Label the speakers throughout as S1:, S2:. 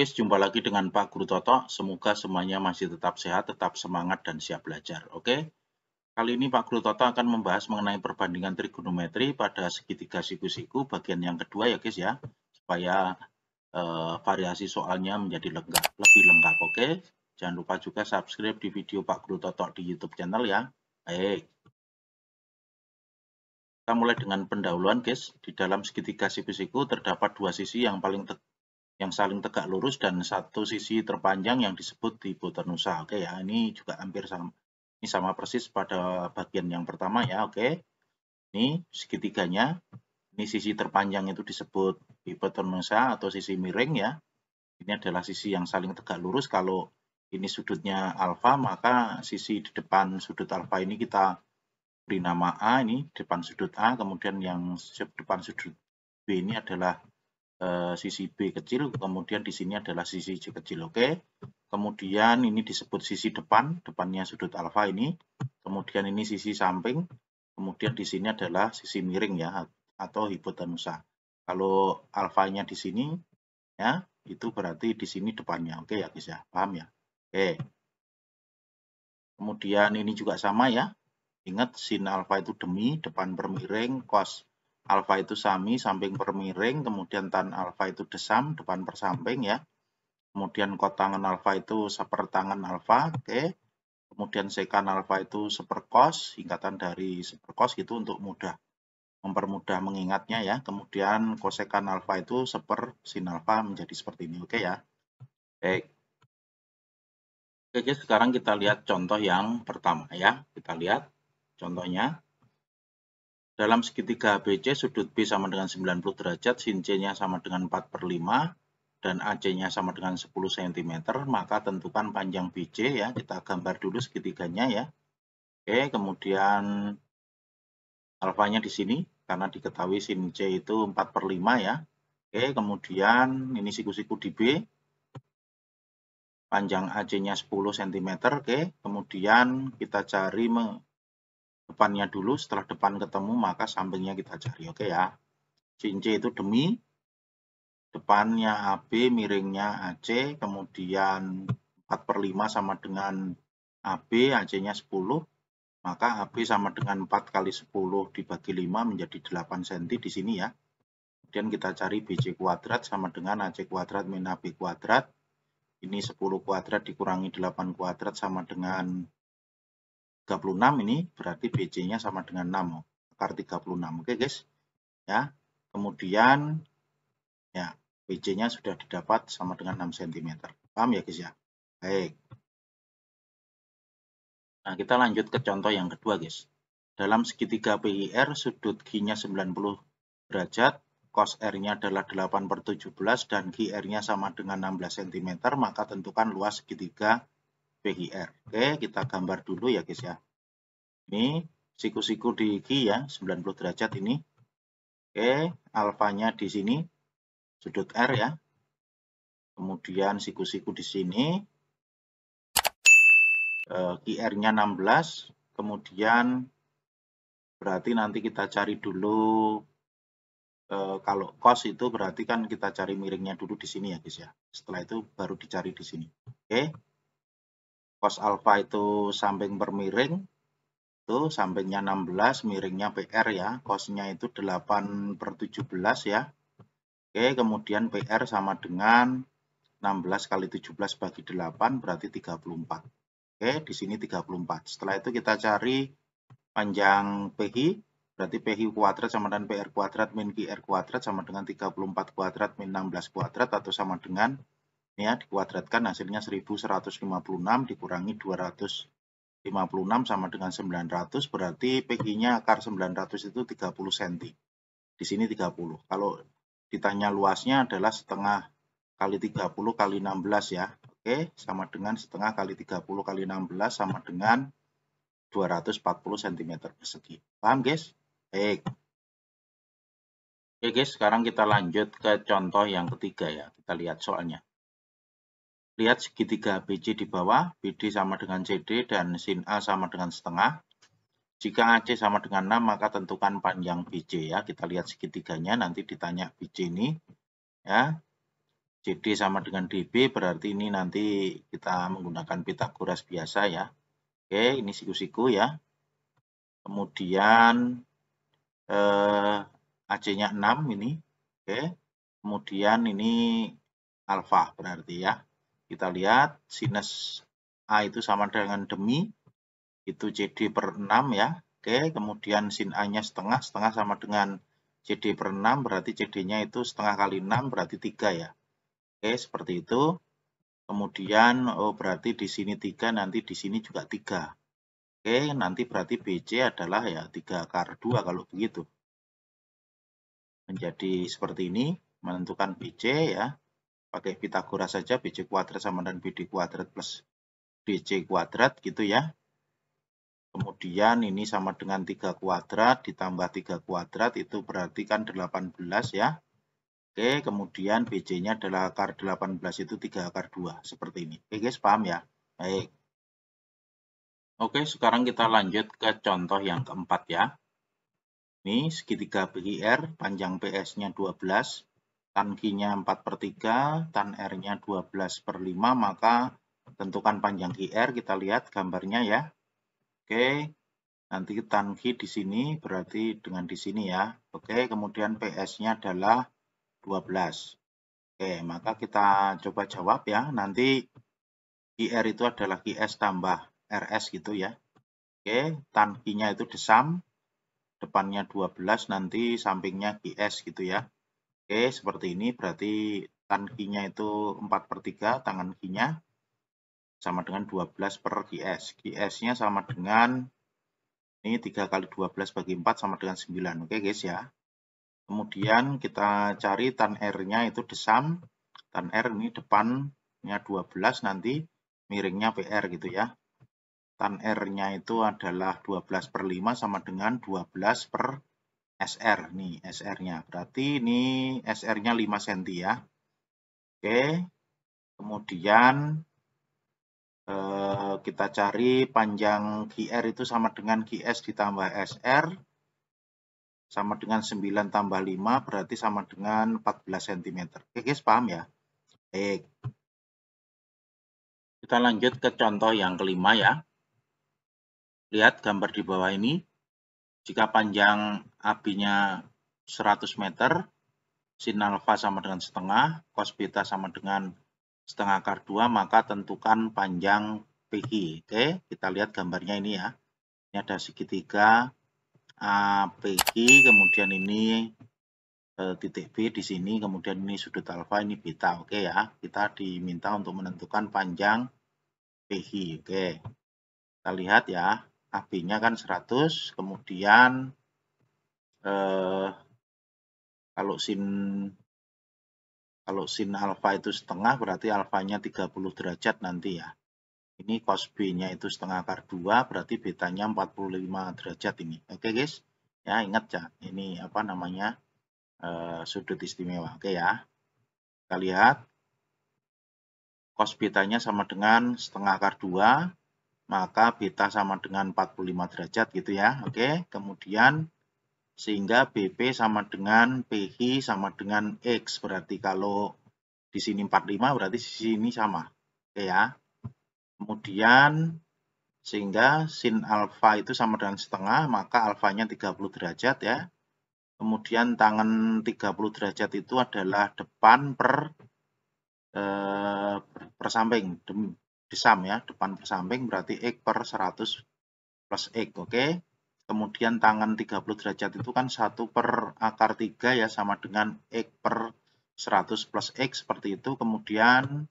S1: Oke, jumpa lagi dengan Pak Guru Toto. Semoga semuanya masih tetap sehat, tetap semangat, dan siap belajar. Oke, kali ini Pak Guru Toto akan membahas mengenai perbandingan trigonometri pada segitiga siku-siku bagian yang kedua ya guys ya, supaya eh, variasi soalnya menjadi lengkap, lebih lengkap. Oke, jangan lupa juga subscribe di video Pak Guru Toto di YouTube channel ya. Baik. Kita mulai dengan pendahuluan guys. Di dalam segitiga siku-siku terdapat dua sisi yang paling yang saling tegak lurus dan satu sisi terpanjang yang disebut hipotenusa. Oke ya, ini juga hampir sama. Ini sama persis pada bagian yang pertama ya, oke. Ini segitiganya. Ini sisi terpanjang itu disebut hipotenusa atau sisi miring ya. Ini adalah sisi yang saling tegak lurus. Kalau ini sudutnya alfa, maka sisi di depan sudut alfa ini kita beri nama A, ini depan sudut A, kemudian yang depan sudut B ini adalah Eh, sisi B kecil, kemudian di sini adalah sisi C kecil, oke. Kemudian ini disebut sisi depan, depannya sudut alfa ini. Kemudian ini sisi samping, kemudian di sini adalah sisi miring ya, atau hipotenusa. Kalau alfanya di sini, ya itu berarti di sini depannya, oke ya bisa ya? paham ya? Oke. Kemudian ini juga sama ya, Ingat sin alfa itu demi, depan bermiring, cos alfa itu sami, samping per kemudian tan alfa itu desam, depan per ya. Kemudian kotangan alfa itu seper tangan alfa, oke. Okay. Kemudian sekan alfa itu seper seperkos, singkatan dari seper seperkos itu untuk mudah mempermudah mengingatnya ya. Kemudian kosekan alfa itu seper sin alfa menjadi seperti ini, oke okay ya. Baik. Oke, sekarang kita lihat contoh yang pertama ya. Kita lihat contohnya. Dalam segitiga ABC, sudut B sama dengan 90 derajat, sin C-nya sama dengan 4 per 5, dan AC-nya sama dengan 10 cm, maka tentukan panjang BC ya. Kita gambar dulu segitiganya ya. Oke, kemudian alfanya di sini, karena diketahui sin C itu 4 per 5 ya. Oke, kemudian ini siku-siku di B. Panjang AC-nya 10 cm, oke. Kemudian kita cari depannya dulu setelah depan ketemu maka sampingnya kita cari oke ya sin itu demi depannya AB miringnya AC kemudian 4 per 5 sama dengan AB AC nya 10 maka AB sama dengan 4 kali 10 dibagi 5 menjadi 8 cm di sini ya kemudian kita cari BC kuadrat sama dengan AC kuadrat min AB kuadrat ini 10 kuadrat dikurangi 8 kuadrat sama dengan 36 ini berarti BC-nya sama dengan 6, akar 36. Oke guys, ya. Kemudian, ya, BC-nya sudah didapat sama dengan 6 cm. Paham ya guys ya? Baik. Nah, kita lanjut ke contoh yang kedua guys. Dalam segitiga PIR, sudut G-nya 90 derajat, cos R-nya adalah 8 per 17, dan GR-nya sama dengan 16 cm, maka tentukan luas segitiga PIR. Oke, kita gambar dulu ya guys ya. Ini siku-siku di gigi ya, 90 derajat ini. Oke, alfanya di sini, sudut R ya. Kemudian siku-siku di sini, eh, QR-nya 16, kemudian berarti nanti kita cari dulu eh, kalau kos itu berarti kan kita cari miringnya dulu di sini ya guys ya. Setelah itu baru dicari di sini. Oke cos alfa itu samping bermiring itu sampingnya 16 miringnya PR ya kosnya itu 8 per 17 ya Oke kemudian PR sama dengan 16 kali 17 bagi 8 berarti 34 Oke di sini 34 setelah itu kita cari panjang PI berarti PI kuadrat sama dengan PR kuadrat min QR kuadrat sama dengan 34 kuadrat min 16 kuadrat atau sama dengan ya dikuadratkan hasilnya 1156 dikurangi 256 sama dengan 900 berarti PG-nya akar 900 itu 30 cm. Di sini 30. Kalau ditanya luasnya adalah setengah kali 30 kali 16 ya. Oke, sama dengan setengah kali 30 kali 16 sama dengan 240 cm persegi. Paham guys? Baik. Oke guys, sekarang kita lanjut ke contoh yang ketiga ya. Kita lihat soalnya. Lihat segitiga BC di bawah, BD sama dengan CD dan sin A sama dengan setengah. Jika AC sama dengan 6, maka tentukan panjang BC ya. Kita lihat segitiganya, nanti ditanya BC ini. ya CD sama dengan DB, berarti ini nanti kita menggunakan Pitagoras biasa ya. Oke, ini siku-siku ya. Kemudian eh, AC-nya 6 ini. Oke. Kemudian ini alfa berarti ya. Kita lihat sinus A itu sama dengan demi, itu CD per 6 ya. Oke, kemudian sin A-nya setengah, setengah sama dengan CD per 6, berarti CD-nya itu setengah kali 6, berarti 3 ya. Oke, seperti itu. Kemudian, oh berarti di sini 3, nanti di sini juga 3. Oke, nanti berarti BC adalah ya 3 kar 2 kalau begitu. Menjadi seperti ini, menentukan BC ya pakai Pitagoras saja BC kuadrat sama dengan BD kuadrat plus DC kuadrat gitu ya. Kemudian ini sama dengan 3 kuadrat ditambah 3 kuadrat itu berarti kan 18 ya. Oke, kemudian BC-nya adalah akar 18 itu 3 akar 2 seperti ini. Oke guys, paham ya? Baik. Oke, sekarang kita lanjut ke contoh yang keempat ya. Ini segitiga BIR, panjang PS-nya 12, tan Q-nya 4 per 3, tan R-nya 12 per 5, maka tentukan panjang QR, kita lihat gambarnya ya. Oke, nanti tan Q di sini berarti dengan di sini ya. Oke, kemudian PS-nya adalah 12. Oke, maka kita coba jawab ya. Nanti QR itu adalah QS tambah RS gitu ya. Oke, tan Q-nya itu desam, depannya 12, nanti sampingnya QS gitu ya. Oke, seperti ini berarti tan itu 4 per 3, tangan kinya sama dengan 12 per GS. GS-nya sama dengan, ini 3 kali 12 bagi 4 sama dengan 9. Oke guys ya. Kemudian kita cari tan R-nya itu desam. Tan R ini depannya 12 nanti miringnya PR gitu ya. Tan R-nya itu adalah 12 per 5 sama dengan 12 per SR nih SR-nya. Berarti ini SR-nya 5 cm ya. Oke. Kemudian eh, kita cari panjang QR itu sama dengan QS ditambah SR sama dengan 9 tambah 5 berarti sama dengan 14 cm. Oke guys paham ya? Baik. Kita lanjut ke contoh yang kelima ya. Lihat gambar di bawah ini. Jika panjang AB-nya 100 meter, sin alfa sama dengan setengah, cos beta sama dengan setengah akar 2, maka tentukan panjang PG. Oke, kita lihat gambarnya ini ya. Ini ada segitiga APG, kemudian ini e, titik B di sini, kemudian ini sudut alfa, ini beta. Oke ya, kita diminta untuk menentukan panjang PG. Oke, kita lihat ya. AB-nya kan 100, kemudian eh, kalau sin kalau sin alfa itu setengah berarti alfanya 30 derajat nanti ya. Ini cos B-nya itu setengah akar 2 berarti betanya 45 derajat ini. Oke okay, guys. Ya ingat ya ini apa namanya eh, sudut istimewa. Oke okay, ya. Kita lihat cos betanya sama dengan setengah akar 2 maka beta sama dengan 45 derajat gitu ya. Oke, okay. kemudian sehingga BP sama dengan PH sama dengan X. Berarti kalau di sini 45 berarti di sini sama. Oke ya. Kemudian sehingga sin alfa itu sama dengan setengah, maka alfanya 30 derajat ya. Kemudian tangan 30 derajat itu adalah depan per eh, per samping, desam ya, depan per samping berarti x per 100 plus x, oke. Okay? Kemudian tangan 30 derajat itu kan satu per akar 3 ya sama dengan X per 100 plus X seperti itu. Kemudian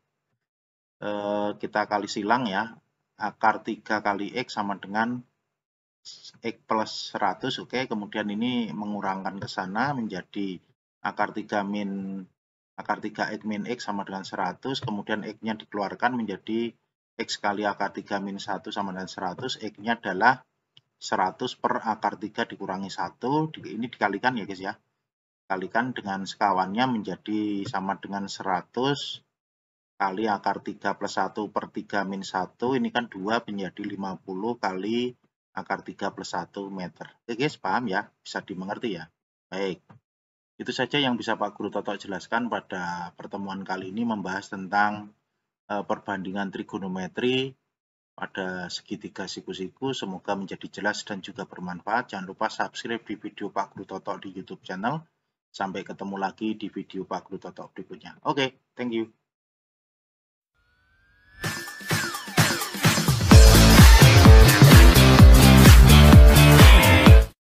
S1: eh, kita kali silang ya. Akar 3 kali X sama dengan X plus 100. Oke, kemudian ini mengurangkan ke sana menjadi akar 3 min akar 3 X min X sama dengan 100. Kemudian X-nya dikeluarkan menjadi X kali akar 3 min 1 sama dengan 100. X-nya adalah 100 per akar 3 dikurangi 1, ini dikalikan ya guys ya. Kalikan dengan sekawannya menjadi sama dengan 100 kali akar 3 plus 1 per 3 min 1, ini kan 2 menjadi 50 kali akar 3 plus 1 meter. Oke guys, paham ya? Bisa dimengerti ya? Baik. Itu saja yang bisa Pak Guru Toto jelaskan pada pertemuan kali ini membahas tentang eh, perbandingan trigonometri pada segitiga siku-siku. Semoga menjadi jelas dan juga bermanfaat. Jangan lupa subscribe di video Pak Guru Toto di YouTube channel. Sampai ketemu lagi di video Pak Guru Toto berikutnya. Oke, okay, thank you.